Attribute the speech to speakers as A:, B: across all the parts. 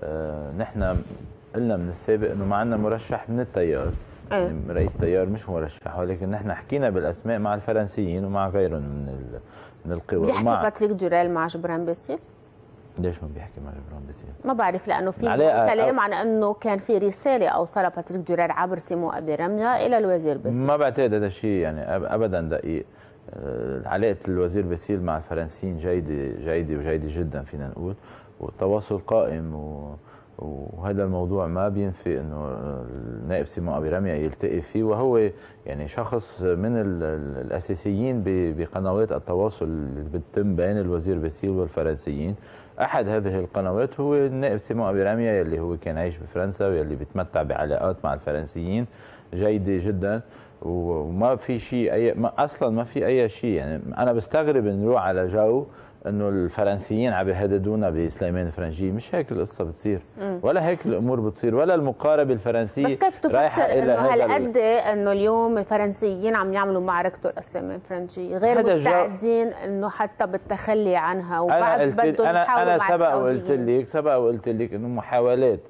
A: آه، نحن قلنا من السابق انه ما عندنا مرشح من التيار إيه. يعني رئيس تيار مش مرشح ولكن نحن حكينا بالاسماء مع الفرنسيين ومع غيرهم من من القوى بيحكي مع باتريك
B: دوريل مع جبران باسيل
A: ليش ما بيحكي مع جبران
B: باسيل؟ ما بعرف لانه في يعني كلام عن انه كان في رساله اوصلها باتريك دوريل عبر سيمو ابي رميا الى الوزير باسيل
A: ما بعتقد هذا الشيء يعني ابدا دقيق آه، علاقة الوزير باسيل مع الفرنسيين جيدة جيدة وجيدة جدا فينا نقول والتواصل قائم و وهذا الموضوع ما بينفي انه النائب سيمو ابي رميه يلتقي فيه وهو يعني شخص من الاساسيين بقنوات التواصل اللي بتتم بين الوزير بسيل والفرنسيين احد هذه القنوات هو النائب سيمو ابي رميه يلي هو كان عايش بفرنسا واللي بيتمتع بعلاقات مع الفرنسيين جيده جدا وما في شيء اي ما اصلا ما في اي شيء يعني انا بستغرب نروح على جو انه الفرنسيين عم يهددونا بسليمان فرنجي مش هيك القصه بتصير ولا هيك الامور بتصير ولا المقاربه الفرنسيه بس كيف تفسر انه هالقد
B: انه اليوم الفرنسيين عم يعملوا معركته لسليمان فرنجي غير مستعدين انه حتى بالتخلي عنها وبعد بدهم يحاولوا انا, أنا سبق وقلت
A: لك سبق وقلت لك انه محاولات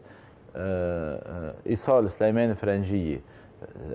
A: آه، آه، ايصال سليمان فرنجيه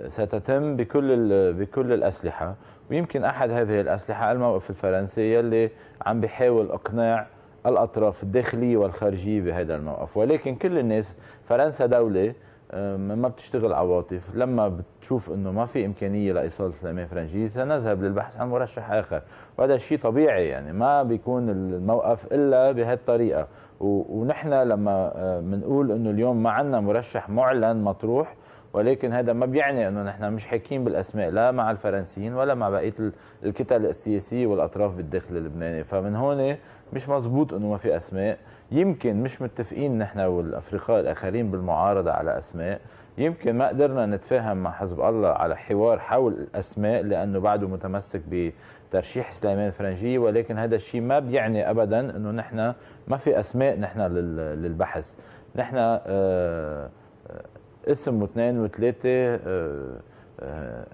A: ستتم بكل بكل الاسلحه ويمكن احد هذه الاسلحه الموقف الفرنسي اللي عم بيحاول اقناع الاطراف الداخليه والخارجيه بهذا الموقف ولكن كل الناس فرنسا دوله آه، ما بتشتغل عواطف لما بتشوف انه ما في امكانيه لايصال سلامه فرنجي سنذهب للبحث عن مرشح اخر وهذا شيء طبيعي يعني ما بيكون الموقف الا بهالطريقه ونحن لما آه، بنقول انه اليوم ما عندنا مرشح معلن مطروح ولكن هذا ما بيعني انه نحن مش حاكيين بالاسماء لا مع الفرنسيين ولا مع بقيه الكتل السياسيه والاطراف بالداخل اللبناني فمن هون مش مزبوط انه ما في اسماء يمكن مش متفقين نحن والافرقاء الاخرين بالمعارضه على اسماء يمكن ما قدرنا نتفاهم مع حزب الله على حوار حول الاسماء لانه بعده متمسك بترشيح سليمان فرنجي ولكن هذا الشيء ما بيعني ابدا انه نحن ما في اسماء نحن للبحث نحن آه اسم واثنين وثلاثه آه، آه، آه،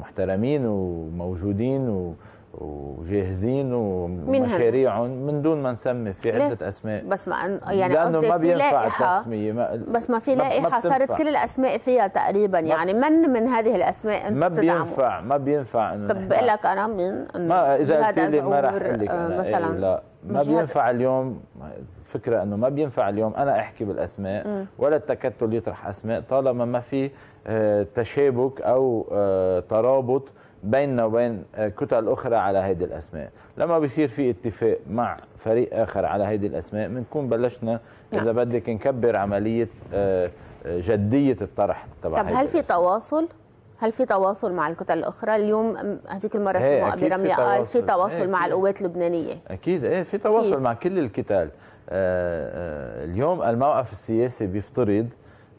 A: محترمين وموجودين و وجاهزين ومشاريعهم من دون ما نسمي في عده اسماء بس
B: ما يعني لانه ما بينفع التسميه
A: ما بس ما في لائحه صارت كل
B: الاسماء فيها تقريبا يعني من من هذه الاسماء انت ما بينفع
A: ما بينفع انه طب بقول لك
B: انا مين انه ما اذا قلت لي ما راح لك آه، إيه، مثلا لا
A: ما بينفع اليوم الفكره انه ما بينفع اليوم انا احكي بالاسماء م. ولا التكتل يطرح اسماء طالما ما في آه، تشابك او آه، ترابط بيننا وبين كتل أخرى على هيدي الأسماء لما بيصير في اتفاق مع فريق آخر على هيدي الأسماء بنكون بلشنا نعم. إذا بدك نكبر عملية آه، جدية الطرح تبع طب هل في
B: تواصل؟ هل في تواصل مع الكتل الاخرى اليوم هذيك المره إيه، سمو ابي رمي قال في تواصل إيه، مع القوات اللبنانيه
A: اكيد ايه في تواصل مع كل الكتل آه، آه، اليوم الموقف السياسي بيفترض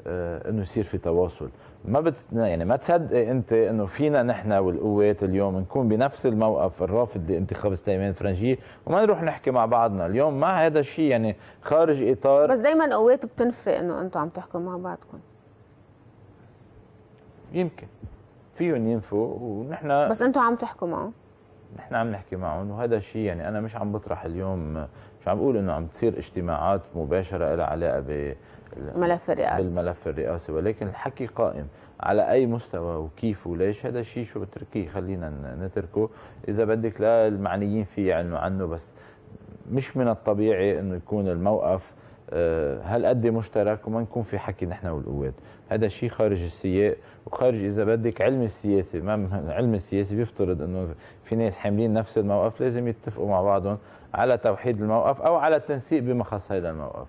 A: انه يصير في تواصل ما بت... يعني ما تصدق انت انه فينا نحن والقوات اليوم نكون بنفس الموقف الرافض لانتخاب سليمان فرنجي وما نروح نحكي مع بعضنا اليوم ما هذا الشيء يعني خارج اطار بس
B: دائما قوات بتنفي انه انتم عم تحكوا مع بعضكم
A: يمكن فيهم ينفوا ونحن بس انتم
B: عم تحكوا معه
A: نحن عم نحكي معهم وهذا شيء يعني انا مش عم بطرح اليوم مش عم بقول انه عم تصير اجتماعات مباشره لها علاقه بالملف الرئاسي بالملف الرئاسي ولكن الحكي قائم على اي مستوى وكيف وليش هذا الشيء شو بتركيه خلينا نتركه اذا بدك لا المعنيين فيه يعلنوا عنه بس مش من الطبيعي انه يكون الموقف هل آه، قد مشترك وما نكون في حكي نحن والقوات هذا شيء خارج السياق وخارج اذا بدك علم السياسي ما علم السياسي بيفترض انه في ناس حاملين نفس الموقف لازم يتفقوا مع بعضهم على توحيد الموقف او على التنسيق بمخص هذا الموقف